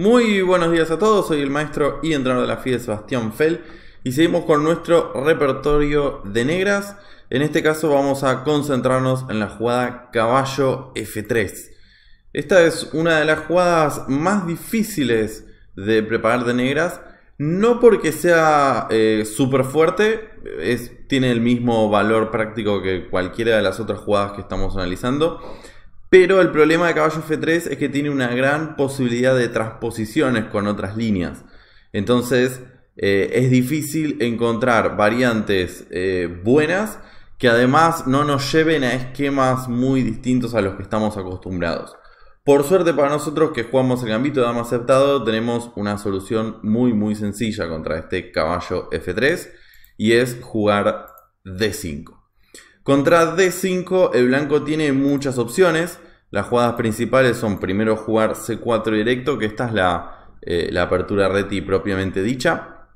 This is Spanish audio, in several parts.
Muy buenos días a todos, soy el maestro y entrenador de la FIDE Sebastián Fell y seguimos con nuestro repertorio de negras. En este caso vamos a concentrarnos en la jugada caballo F3. Esta es una de las jugadas más difíciles de preparar de negras, no porque sea eh, súper fuerte, es, tiene el mismo valor práctico que cualquiera de las otras jugadas que estamos analizando, pero el problema de caballo F3 es que tiene una gran posibilidad de transposiciones con otras líneas. Entonces eh, es difícil encontrar variantes eh, buenas que además no nos lleven a esquemas muy distintos a los que estamos acostumbrados. Por suerte para nosotros que jugamos el gambito de dama aceptado, tenemos una solución muy muy sencilla contra este caballo F3 y es jugar D5. Contra D5 el blanco tiene muchas opciones. Las jugadas principales son primero jugar C4 directo, que esta es eh, la, apertura reti propiamente dicha.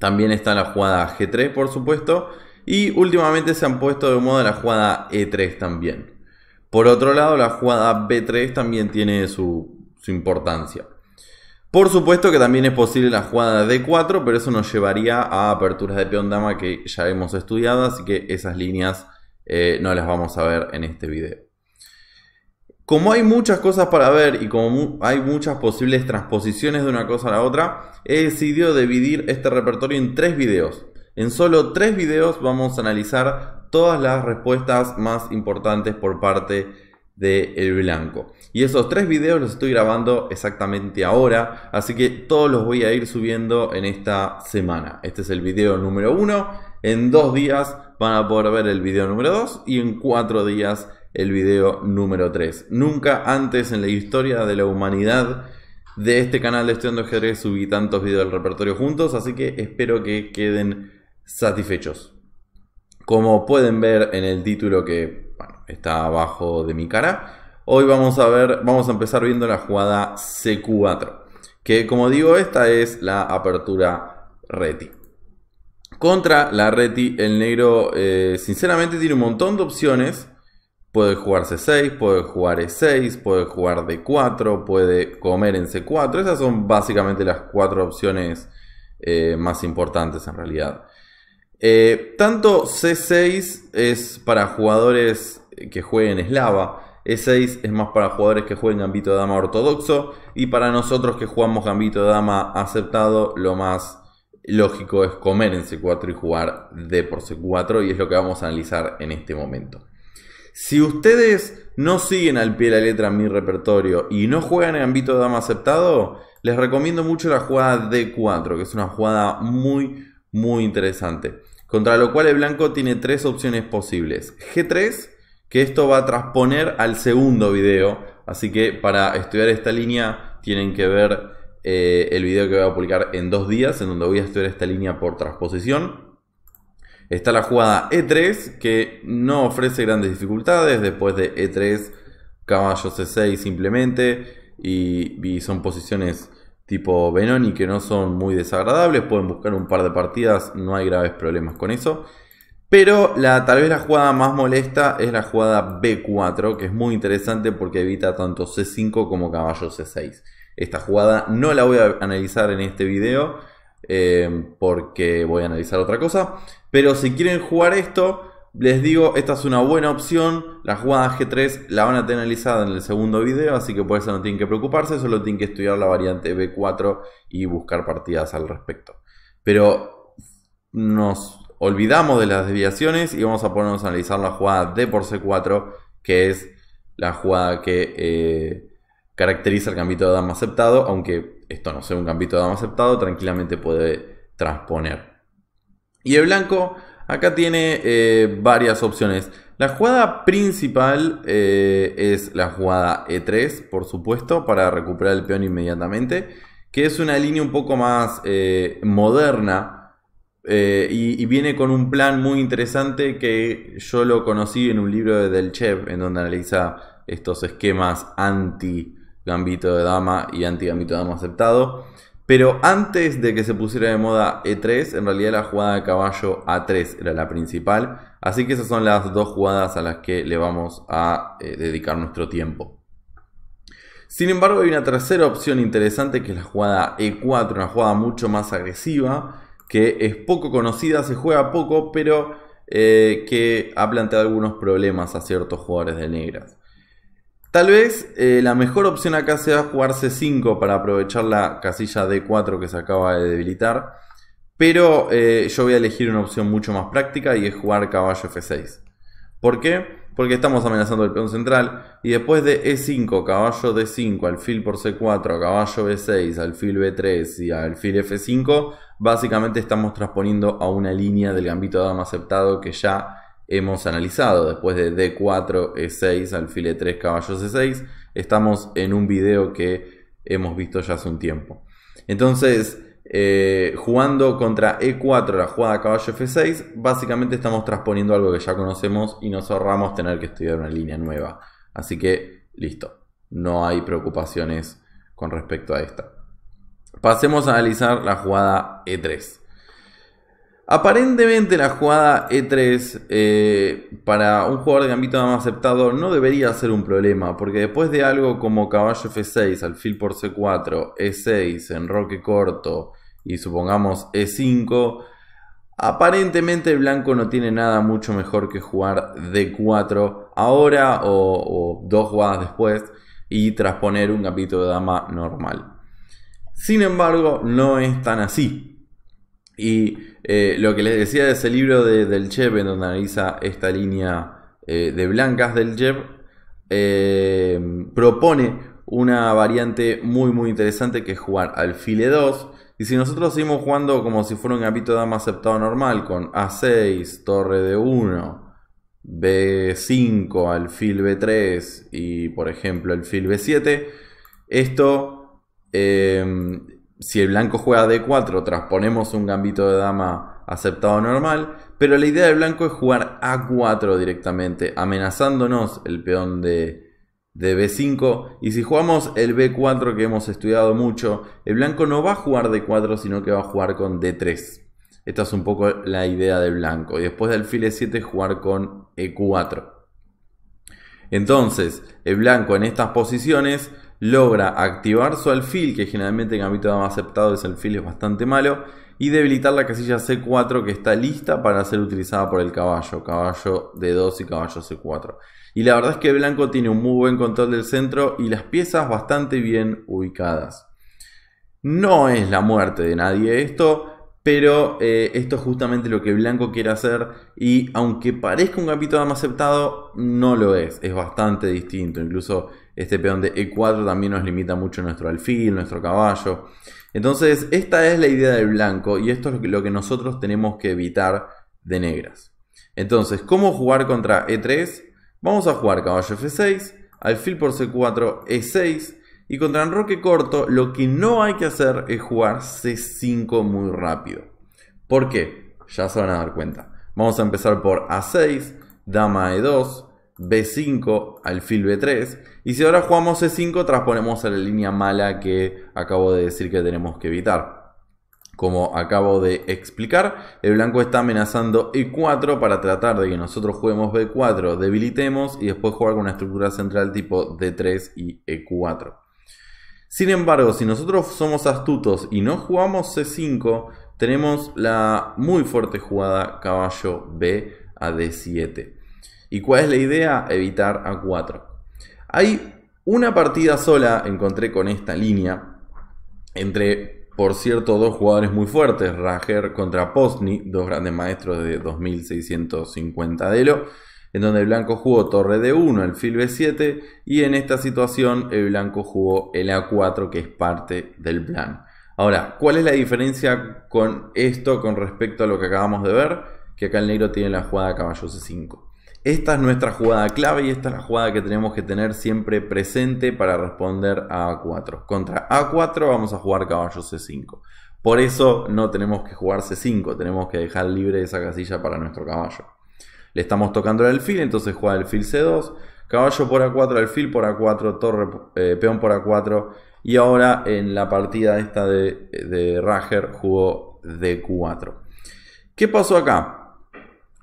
También está la jugada G3 por supuesto. Y últimamente se han puesto de moda la jugada E3 también. Por otro lado, la jugada B3 también tiene su, su importancia. Por supuesto que también es posible la jugada D4, pero eso nos llevaría a aperturas de peón dama que ya hemos estudiado, así que esas líneas eh, no las vamos a ver en este video. Como hay muchas cosas para ver y como hay muchas posibles transposiciones de una cosa a la otra, he decidido dividir este repertorio en tres videos. En solo tres videos vamos a analizar todas las respuestas más importantes por parte de El Blanco. Y esos tres videos los estoy grabando exactamente ahora, así que todos los voy a ir subiendo en esta semana. Este es el video número uno. En dos días van a poder ver el video número 2 y en 4 días el video número 3. Nunca antes en la historia de la humanidad de este canal de Estudiando Ajedrez subí tantos videos del repertorio juntos, así que espero que queden satisfechos. Como pueden ver en el título que está abajo de mi cara, hoy vamos a ver, vamos a empezar viendo la jugada C4, que como digo, esta es la apertura Reti. Contra la Reti, el negro eh, sinceramente tiene un montón de opciones. Puede jugar C6, puede jugar E6, puede jugar D4, puede comer en C4. Esas son básicamente las cuatro opciones eh, más importantes en realidad. Eh, tanto C6 es para jugadores que jueguen eslava, E6 es más para jugadores que jueguen gambito de dama ortodoxo y para nosotros que jugamos gambito de dama aceptado, lo más lógico es comer en C4 y jugar D por C4 y es lo que vamos a analizar en este momento. Si ustedes no siguen al pie de la letra mi repertorio y no juegan en ámbito de dama aceptado, les recomiendo mucho la jugada D4, que es una jugada muy, muy interesante. Contra lo cual el blanco tiene tres opciones posibles. G3, que esto va a transponer al segundo video, así que para estudiar esta línea tienen que ver eh, el video que voy a publicar en dos días, en donde voy a estudiar esta línea por transposición. Está la jugada E3, que no ofrece grandes dificultades. Después de E3, caballo C6 simplemente. Y, son posiciones tipo Benoni que no son muy desagradables. Pueden buscar un par de partidas, no hay graves problemas con eso. Pero la, tal vez la jugada más molesta es la jugada B4, que es muy interesante porque evita tanto C5 como caballo C6. Esta jugada no la voy a analizar en este video eh, porque voy a analizar otra cosa. Pero si quieren jugar esto, les digo, esta es una buena opción. La jugada G3 la van a tener analizada en el segundo video, así que por eso no tienen que preocuparse, solo tienen que estudiar la variante B4 y buscar partidas al respecto. Pero nos olvidamos de las desviaciones y vamos a ponernos a analizar la jugada D por C4, que es la jugada que eh, Caracteriza el gambito de dama aceptado, aunque esto no sea un gambito de dama aceptado, tranquilamente puede transponer. Y el blanco acá tiene eh, varias opciones. La jugada principal eh, es la jugada E3, por supuesto, para recuperar el peón inmediatamente, que es una línea un poco más eh, moderna y, y, viene con un plan muy interesante que yo lo conocí en un libro de Delchev, en donde analiza estos esquemas anti Gambito de Dama y Anti-Gambito de Dama aceptado. Pero antes de que se pusiera de moda E3, en realidad la jugada de caballo A3 era la principal. Así que esas son las dos jugadas a las que le vamos a eh, dedicar nuestro tiempo. Sin embargo, hay una tercera opción interesante que es la jugada E4, una jugada mucho más agresiva, que es poco conocida, se juega poco, pero eh, que ha planteado algunos problemas a ciertos jugadores de negras. Tal vez eh, la mejor opción acá sea jugar C5 para aprovechar la casilla D4 que se acaba de debilitar. Pero eh, yo voy a elegir una opción mucho más práctica y es jugar caballo F6. ¿Por qué? Porque estamos amenazando el peón central y después de E5, caballo D5, alfil por C4, caballo B6, alfil B3 y alfil F5, básicamente estamos transponiendo a una línea del gambito de dama aceptado que ya hemos analizado. Después de D4, E6, alfil 3 caballos E6, estamos en un video que hemos visto ya hace un tiempo. Entonces, eh, jugando contra E4 la jugada caballo F6, básicamente estamos transponiendo algo que ya conocemos y nos ahorramos tener que estudiar una línea nueva. Así que, listo, no hay preocupaciones con respecto a esta. Pasemos a analizar la jugada E3. Aparentemente la jugada E3 eh, para un jugador de gambito dama aceptado no debería ser un problema, porque después de algo como caballo F6, alfil por C4, E6, Roque corto y supongamos E5, aparentemente el blanco no tiene nada mucho mejor que jugar D4 ahora o, o dos jugadas después y trasponer un gambito de dama normal. Sin embargo, no es tan así y eh, lo que les decía de ese libro del Chev, en donde analiza esta línea eh, de blancas del Chev, eh, propone una variante muy muy interesante que es jugar e 2. Y si nosotros seguimos jugando como si fuera un gambito de dama aceptado normal, con A6, torre de 1, B5, alfil B3 y por ejemplo alfil B7, esto si el blanco juega D4, transponemos un gambito de dama aceptado normal, pero la idea del blanco es jugar A4 directamente, amenazándonos el peón de, B5. Y si jugamos el B4 que hemos estudiado mucho, el blanco no va a jugar D4, sino que va a jugar con D3. Esta es un poco la idea del blanco. Y después del file 7 jugar con E4. Entonces, el blanco en estas posiciones logra activar su alfil, que generalmente en ámbito dama aceptado ese alfil es bastante malo, y debilitar la casilla C4 que está lista para ser utilizada por el caballo, caballo D2 y caballo C4. Y la verdad es que blanco tiene un muy buen control del centro y las piezas bastante bien ubicadas. No es la muerte de nadie esto, pero eh, esto es justamente lo que blanco quiere hacer y aunque parezca un capítulo dama aceptado, no lo es, es bastante distinto, incluso este peón de E4 también nos limita mucho nuestro alfil, nuestro caballo. Entonces, esta es la idea del blanco y esto es lo que nosotros tenemos que evitar de negras. Entonces, ¿cómo jugar contra E3? Vamos a jugar caballo F6, alfil por C4, E6 y contra enroque corto lo que no hay que hacer es jugar C5 muy rápido. ¿Por qué? Ya se van a dar cuenta. Vamos a empezar por A6, dama E2, B5 al alfil B3. Y si ahora jugamos C5, transponemos a la línea mala que acabo de decir que tenemos que evitar. Como acabo de explicar, el blanco está amenazando E4 para tratar de que nosotros juguemos B4, debilitemos y después jugar con una estructura central tipo D3 y E4. Sin embargo, si nosotros somos astutos y no jugamos C5, tenemos la muy fuerte jugada caballo B a D7. ¿Y cuál es la idea? Evitar a 4. Hay una partida sola, encontré con esta línea, entre, por cierto, dos jugadores muy fuertes, Rager contra Posni, dos grandes maestros de 2650 de Elo, en donde el blanco jugó torre D1, alfil B7, y en esta situación el blanco jugó el A4, que es parte del plan. Ahora, ¿cuál es la diferencia con esto con respecto a lo que acabamos de ver? Que acá el negro tiene la jugada caballo C5. Esta es nuestra jugada clave y esta es la jugada que tenemos que tener siempre presente para responder a A4. Contra A4 vamos a jugar caballo C5. Por eso no tenemos que jugar C5, tenemos que dejar libre esa casilla para nuestro caballo. Le estamos tocando el alfil, entonces juega el alfil C2, caballo por A4, alfil por A4, torre, eh, peón por A4. Y ahora en la partida esta de, de Rager jugó D4. ¿Qué pasó acá?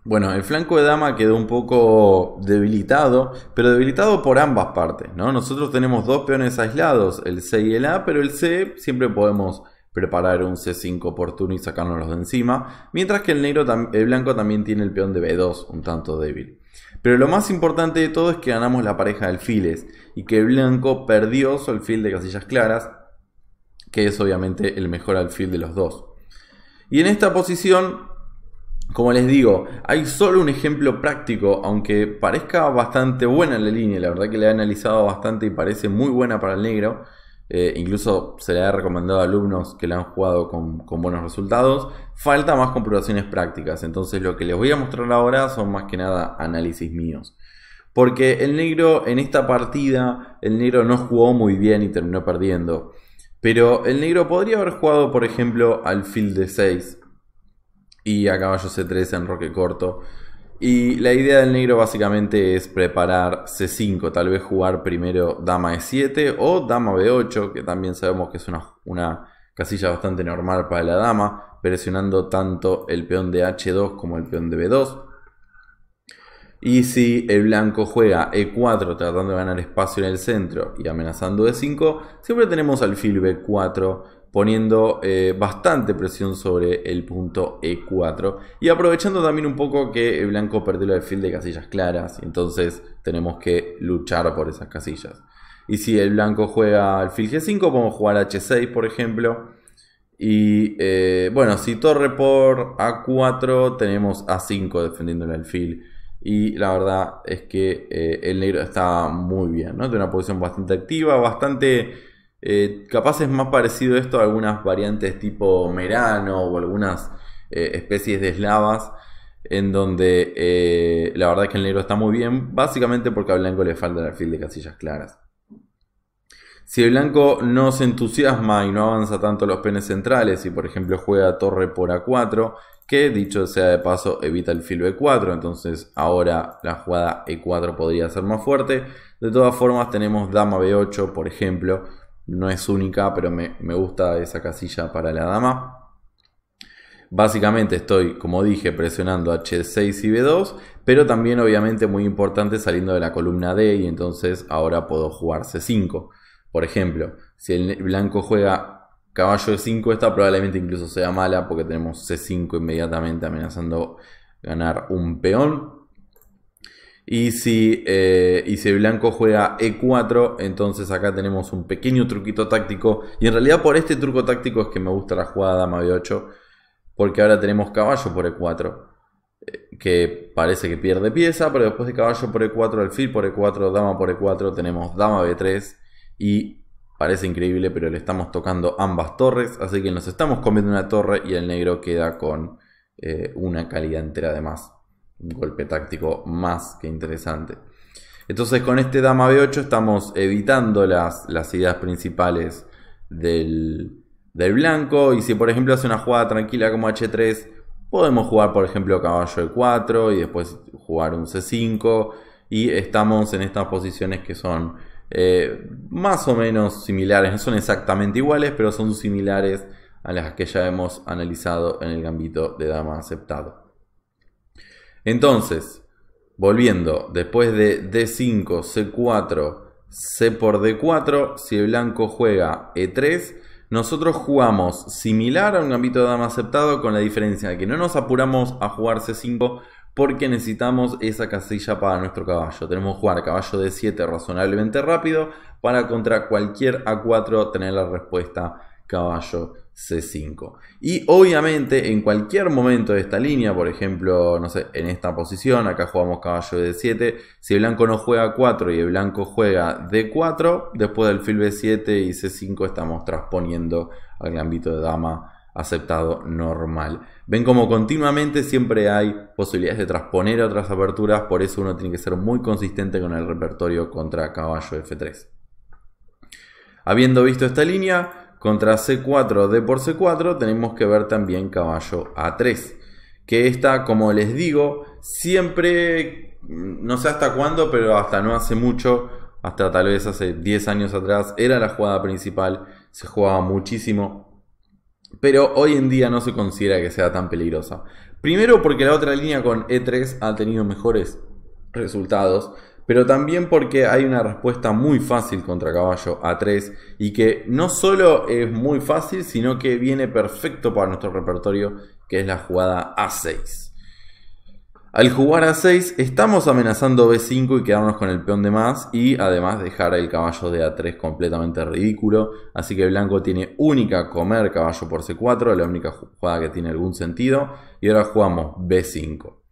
Bueno, el flanco de dama quedó un poco debilitado, pero debilitado por ambas partes, ¿no? Nosotros tenemos dos peones aislados, el C y el A, pero el C siempre podemos preparar un C5 oportuno y sacárnoslos de encima, mientras que el, negro el blanco también tiene el peón de B2 un tanto débil. Pero lo más importante de todo es que ganamos la pareja de alfiles y que el blanco perdió su alfil de casillas claras, que es obviamente el mejor alfil de los dos. Y en esta posición como les digo, hay solo un ejemplo práctico, aunque parezca bastante buena la línea, la verdad que la he analizado bastante y parece muy buena para el negro. Eh, incluso se le ha recomendado a alumnos que la han jugado con, buenos resultados. Falta más comprobaciones prácticas, entonces lo que les voy a mostrar ahora son más que nada análisis míos. Porque el negro en esta partida, el negro no jugó muy bien y terminó perdiendo. Pero el negro podría haber jugado, por ejemplo, al field de 6 y a caballo C3 en roque corto. Y la idea del negro básicamente es preparar C5, tal vez jugar primero dama E7 o dama B8, que también sabemos que es una, casilla bastante normal para la dama, presionando tanto el peón de H2 como el peón de B2. Y si el blanco juega E4 tratando de ganar espacio en el centro y amenazando E5, siempre tenemos alfil B4 poniendo eh, bastante presión sobre el punto E4 y aprovechando también un poco que el blanco perdió el fil de casillas claras, entonces tenemos que luchar por esas casillas. Y si el blanco juega fil G5, podemos jugar H6 por ejemplo. Y eh, bueno, si torre por A4, tenemos A5 defendiendo el alfil. Y la verdad es que eh, el negro está muy bien, ¿no? Tiene una posición bastante activa, bastante eh, capaz es más parecido esto a algunas variantes tipo merano o algunas eh, especies de eslavas, en donde eh, la verdad es que el negro está muy bien, básicamente porque a blanco le falta el alfil de casillas claras. Si el blanco no se entusiasma y no avanza tanto los penes centrales y por ejemplo juega torre por A4, que dicho sea de paso evita el filo E4, entonces ahora la jugada E4 podría ser más fuerte. De todas formas tenemos dama B8 por ejemplo, no es única, pero me, gusta esa casilla para la dama. Básicamente estoy, como dije, presionando H6 y B2, pero también obviamente muy importante saliendo de la columna D y entonces ahora puedo jugar C5. Por ejemplo, si el blanco juega caballo E5, esta probablemente incluso sea mala porque tenemos C5 inmediatamente amenazando ganar un peón. Y si, eh, si blanco juega E4, entonces acá tenemos un pequeño truquito táctico. Y en realidad por este truco táctico es que me gusta la jugada dama B8. Porque ahora tenemos caballo por E4. Eh, que parece que pierde pieza, pero después de caballo por E4, alfil por E4, dama por E4, tenemos dama B3. Y parece increíble, pero le estamos tocando ambas torres. Así que nos estamos comiendo una torre y el negro queda con eh, una calidad entera de más un golpe táctico más que interesante. Entonces con este dama b8 estamos evitando las, ideas principales del, blanco. Y si por ejemplo hace una jugada tranquila como h3, podemos jugar por ejemplo caballo e4 y después jugar un c5. Y estamos en estas posiciones que son eh, más o menos similares. No son exactamente iguales, pero son similares a las que ya hemos analizado en el gambito de dama aceptado. Entonces, volviendo, después de D5, C4, C por D4, si el blanco juega E3, nosotros jugamos similar a un gambito de dama aceptado con la diferencia de que no nos apuramos a jugar C5 porque necesitamos esa casilla para nuestro caballo. Tenemos que jugar caballo D7 razonablemente rápido para contra cualquier A4 tener la respuesta caballo C5. Y obviamente en cualquier momento de esta línea, por ejemplo, no sé, en esta posición, acá jugamos caballo de 7 si el blanco no juega 4 y el blanco juega D4, después del fil B7 y C5 estamos transponiendo al ámbito de dama aceptado normal. Ven como continuamente siempre hay posibilidades de transponer otras aperturas, por eso uno tiene que ser muy consistente con el repertorio contra caballo F3. Habiendo visto esta línea, contra C4, D por C4 tenemos que ver también caballo A3. Que esta, como les digo, siempre, mm, no sé hasta cuándo, pero hasta no hace mucho, hasta tal vez hace 10 años atrás, era la jugada principal, se jugaba muchísimo. Pero hoy en día no se considera que sea tan peligrosa. Primero porque la otra línea con E3 ha tenido mejores resultados pero también porque hay una respuesta muy fácil contra caballo A3 y que no solo es muy fácil, sino que viene perfecto para nuestro repertorio, que es la jugada A6. Al jugar A6 estamos amenazando B5 y quedarnos con el peón de más y además dejar el caballo de A3 completamente ridículo, así que blanco tiene única comer caballo por C4, la única jugada que tiene algún sentido y ahora jugamos B5.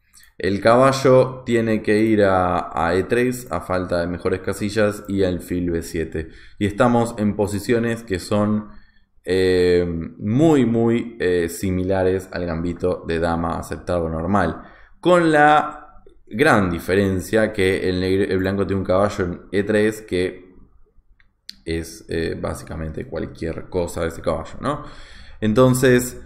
El caballo tiene que ir a, E3 a falta de mejores casillas y al fil B7. Y estamos en posiciones que son eh, muy, muy eh, similares al gambito de dama aceptado normal. Con la gran diferencia que el, blanco tiene un caballo en E3 que es eh, básicamente cualquier cosa de ese caballo, ¿no? Entonces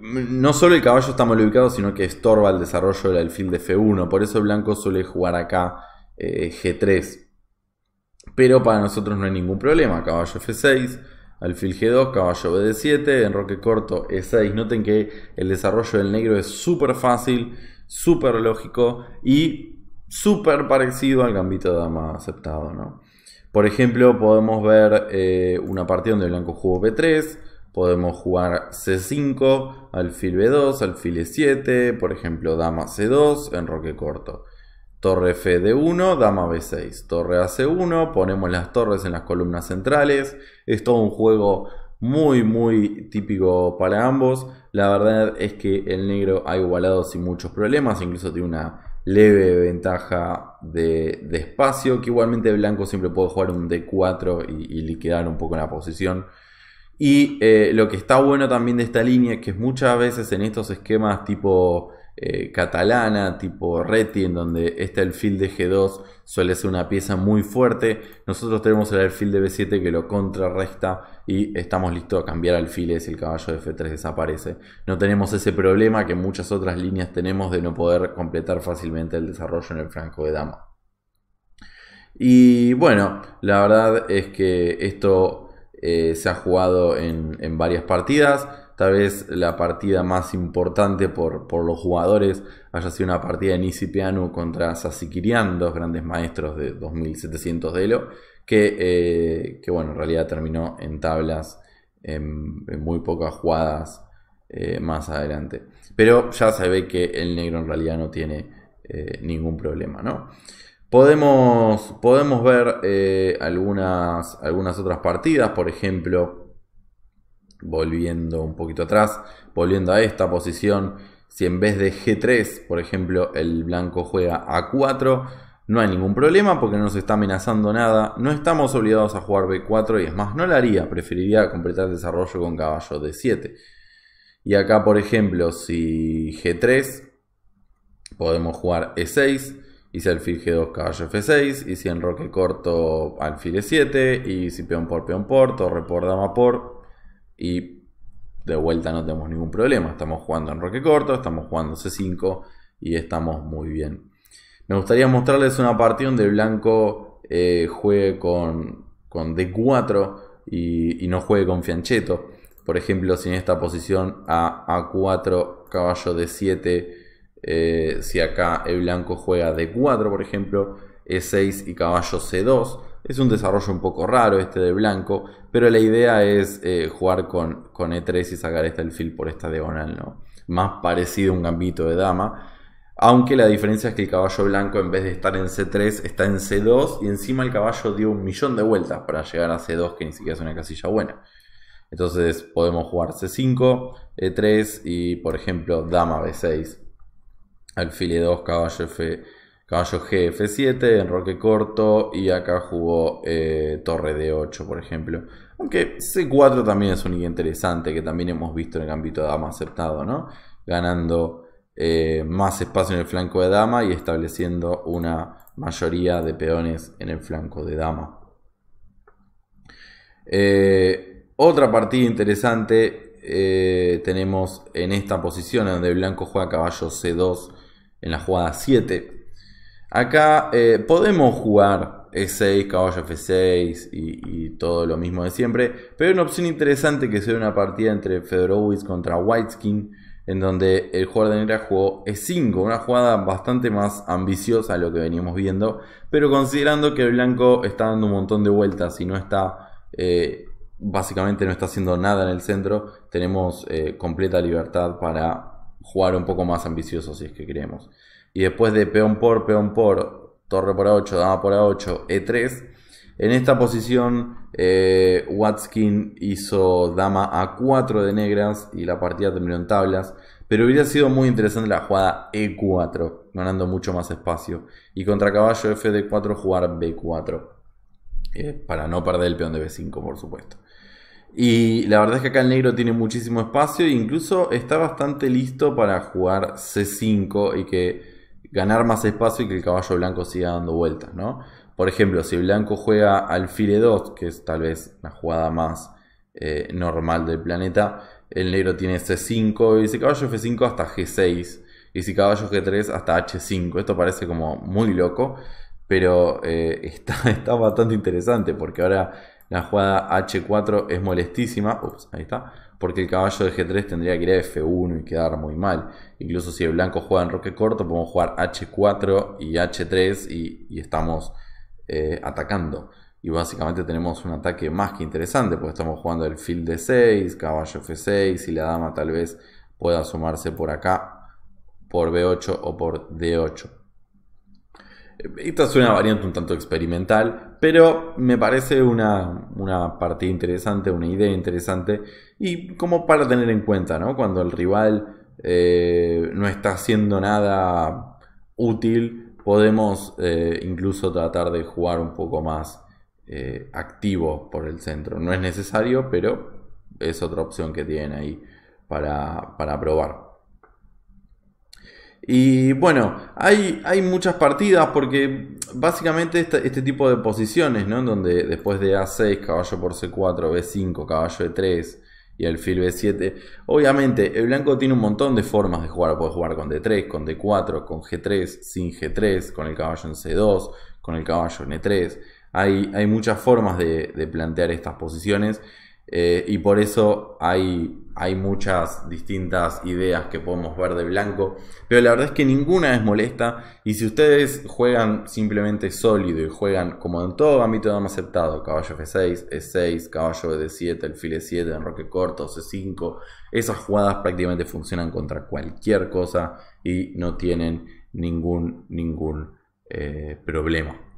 no solo el caballo está mal ubicado, sino que estorba el desarrollo del alfil de F1. Por eso el blanco suele jugar acá eh, G3. Pero para nosotros no hay ningún problema. Caballo F6, alfil G2, caballo bd 7 enroque corto E6. Noten que el desarrollo del negro es súper fácil, súper lógico y súper parecido al gambito de dama aceptado. ¿no? Por ejemplo, podemos ver eh, una partida donde el blanco jugó B3 Podemos jugar C5, alfil B2, alfil E7, por ejemplo, dama C2, enroque corto. Torre F de 1, dama B6, torre c 1 ponemos las torres en las columnas centrales. Es todo un juego muy, muy típico para ambos. La verdad es que el negro ha igualado sin muchos problemas, incluso tiene una leve ventaja de, espacio, que igualmente blanco siempre puede jugar un D4 y, y liquidar un poco la posición. Y eh, lo que está bueno también de esta línea es que muchas veces en estos esquemas tipo eh, catalana, tipo Reti, en donde este alfil de G2 suele ser una pieza muy fuerte, nosotros tenemos el alfil de B7 que lo contrarresta y estamos listos a cambiar alfiles y el caballo de F3 desaparece. No tenemos ese problema que muchas otras líneas tenemos de no poder completar fácilmente el desarrollo en el franco de dama. Y bueno, la verdad es que esto eh, se ha jugado en, varias partidas. Tal vez la partida más importante por, los jugadores haya sido una partida en isipiano contra Sasikirian, dos grandes maestros de 2700 de Elo, que, eh, que bueno, en realidad terminó en tablas en, muy pocas jugadas eh, más adelante. Pero ya se ve que el negro en realidad no tiene ningún problema, ¿no? Podemos, ver eh, algunas, algunas otras partidas, por ejemplo, volviendo un poquito atrás, volviendo a esta posición, si en vez de G3, por ejemplo, el blanco juega A4, no hay ningún problema porque no nos está amenazando nada, no estamos obligados a jugar B4 y es más, no lo haría, preferiría completar el desarrollo con caballo D7. Y acá, por ejemplo, si G3, podemos jugar E6, Hice alfil G2 caballo F6 y si roque corto alfil E7 y si peón por peón por, torre por dama por y de vuelta no tenemos ningún problema, estamos jugando en roque corto, estamos jugando C5 y estamos muy bien. Me gustaría mostrarles una partida donde blanco eh, juegue con, con D4 y, no juegue con fianchetto. Por ejemplo, si en esta posición a A4, caballo D7, eh, si acá el blanco juega D4, por ejemplo, E6 y caballo C2. Es un desarrollo un poco raro este de blanco, pero la idea es eh, jugar con, E3 y sacar este alfil por esta diagonal, ¿no? Más parecido a un gambito de dama. Aunque la diferencia es que el caballo blanco en vez de estar en C3 está en C2 y encima el caballo dio un millón de vueltas para llegar a C2 que ni siquiera es una casilla buena. Entonces podemos jugar C5, E3 y por ejemplo dama B6 alfil E2, caballo, F, caballo G, F7, enroque corto y acá jugó eh, torre D8, por ejemplo. Aunque C4 también es un idea interesante que también hemos visto en el ámbito de dama aceptado, ¿no? Ganando eh, más espacio en el flanco de dama y estableciendo una mayoría de peones en el flanco de dama. Eh, otra partida interesante tenemos en esta posición donde blanco juega caballo C2 en la jugada 7. Acá eh, podemos jugar E6, caballo F6 y, todo lo mismo de siempre, pero una opción interesante que en una partida entre Fedorowicz contra Whiteskin, en donde el jugador de negra jugó E5, una jugada bastante más ambiciosa a lo que veníamos viendo, pero considerando que el blanco está dando un montón de vueltas y no está, eh, básicamente no está haciendo nada en el centro, tenemos eh, completa libertad para jugar un poco más ambicioso si es que queremos. Y después de peón por, peón por, torre por A8, dama por A8, E3. En esta posición, eh, hizo dama A4 de negras y la partida terminó en tablas. Pero hubiera sido muy interesante la jugada E4, ganando mucho más espacio. Y contra caballo FD4 jugar B4. Eh, para no perder el peón de B5, por supuesto. Y la verdad es que acá el negro tiene muchísimo espacio e incluso está bastante listo para jugar C5 y que ganar más espacio y que el caballo blanco siga dando vueltas, ¿no? Por ejemplo, si el blanco juega alfil E2, que es tal vez la jugada más eh, normal del planeta, el negro tiene C5 y si caballo F5 hasta G6 y si caballo G3 hasta H5. Esto parece como muy loco, pero eh, está, está bastante interesante porque ahora la jugada H4 es molestísima. ahí está. Porque el caballo de G3 tendría que ir a F1 y quedar muy mal. Incluso si el blanco juega en roque corto, podemos jugar H4 y H3 y, estamos eh, atacando. Y básicamente tenemos un ataque más que interesante, porque estamos jugando el fil de 6 caballo F6 y la dama tal vez pueda sumarse por acá, por B8 o por D8. Esta es una variante un tanto experimental, pero me parece una, una partida interesante, una idea interesante y como para tener en cuenta, ¿no? Cuando el rival eh, no está haciendo nada útil, podemos eh, incluso tratar de jugar un poco más eh, activo por el centro. No es necesario, pero es otra opción que tienen ahí para probar. Y bueno, hay, muchas partidas porque básicamente este, tipo de posiciones, ¿no? donde después de A6, caballo por C4, B5, caballo E3 y el alfil B7, obviamente el blanco tiene un montón de formas de jugar. Puede jugar con D3, con D4, con G3, sin G3, con el caballo en C2, con el caballo en E3. Hay, hay muchas formas de plantear estas posiciones eh, y por eso hay, muchas distintas ideas que podemos ver de blanco. Pero la verdad es que ninguna es molesta. Y si ustedes juegan simplemente sólido y juegan como en todo ámbito de dama aceptado, caballo F6, E6, caballo D7, alfil E7, enroque corto, C5, esas jugadas prácticamente funcionan contra cualquier cosa y no tienen ningún, eh, problema.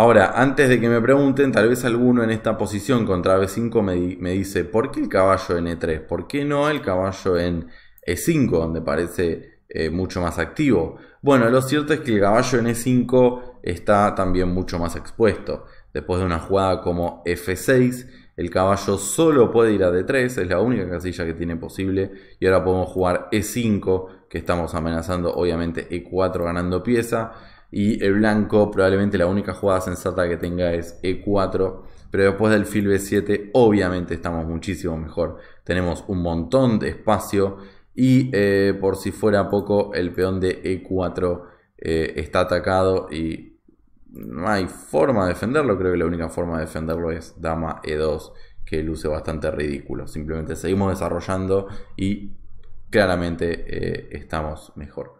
Ahora, antes de que me pregunten, tal vez alguno en esta posición contra B5 me, dice, ¿por qué el caballo en E3? ¿Por qué no el caballo en E5, donde parece eh, mucho más activo? Bueno, lo cierto es que el caballo en E5 está también mucho más expuesto. Después de una jugada como F6, el caballo solo puede ir a D3, es la única casilla que tiene posible. Y ahora podemos jugar E5, que estamos amenazando obviamente E4 ganando pieza. Y el blanco, probablemente la única jugada sensata que tenga es E4. Pero después del fil B7, obviamente estamos muchísimo mejor. Tenemos un montón de espacio. Y eh, por si fuera poco, el peón de E4 eh, está atacado y no hay forma de defenderlo. Creo que la única forma de defenderlo es dama E2, que luce bastante ridículo. Simplemente seguimos desarrollando y claramente eh, estamos mejor.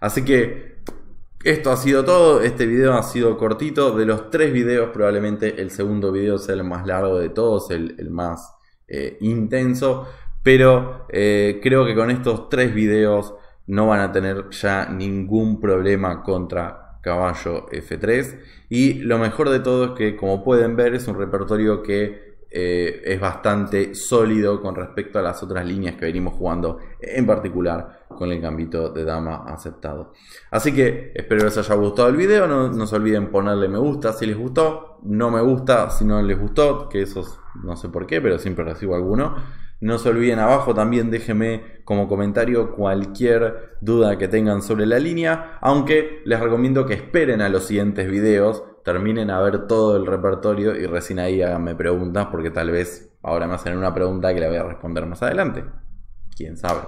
Así que esto ha sido todo, este video ha sido cortito, de los tres videos probablemente el segundo video sea el más largo de todos, el, más eh, intenso, pero eh, creo que con estos tres videos no van a tener ya ningún problema contra caballo F3 y lo mejor de todo es que como pueden ver es un repertorio que eh, es bastante sólido con respecto a las otras líneas que venimos jugando, en particular con el gambito de dama aceptado. Así que espero que les haya gustado el video, no, no se olviden ponerle me gusta si les gustó, no me gusta si no les gustó, que eso no sé por qué, pero siempre recibo alguno. No se olviden abajo también déjenme como comentario cualquier duda que tengan sobre la línea, aunque les recomiendo que esperen a los siguientes videos terminen a ver todo el repertorio y recién ahí háganme preguntas porque tal vez ahora me hacen una pregunta que la voy a responder más adelante. Quién sabe.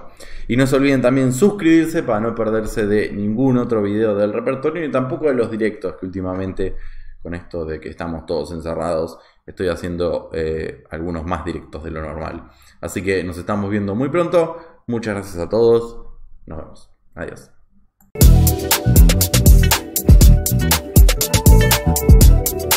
Y no se olviden también suscribirse para no perderse de ningún otro video del repertorio ni tampoco de los directos que últimamente con esto de que estamos todos encerrados estoy haciendo eh, algunos más directos de lo normal. Así que nos estamos viendo muy pronto. Muchas gracias a todos. Nos vemos. Adiós. Thank you.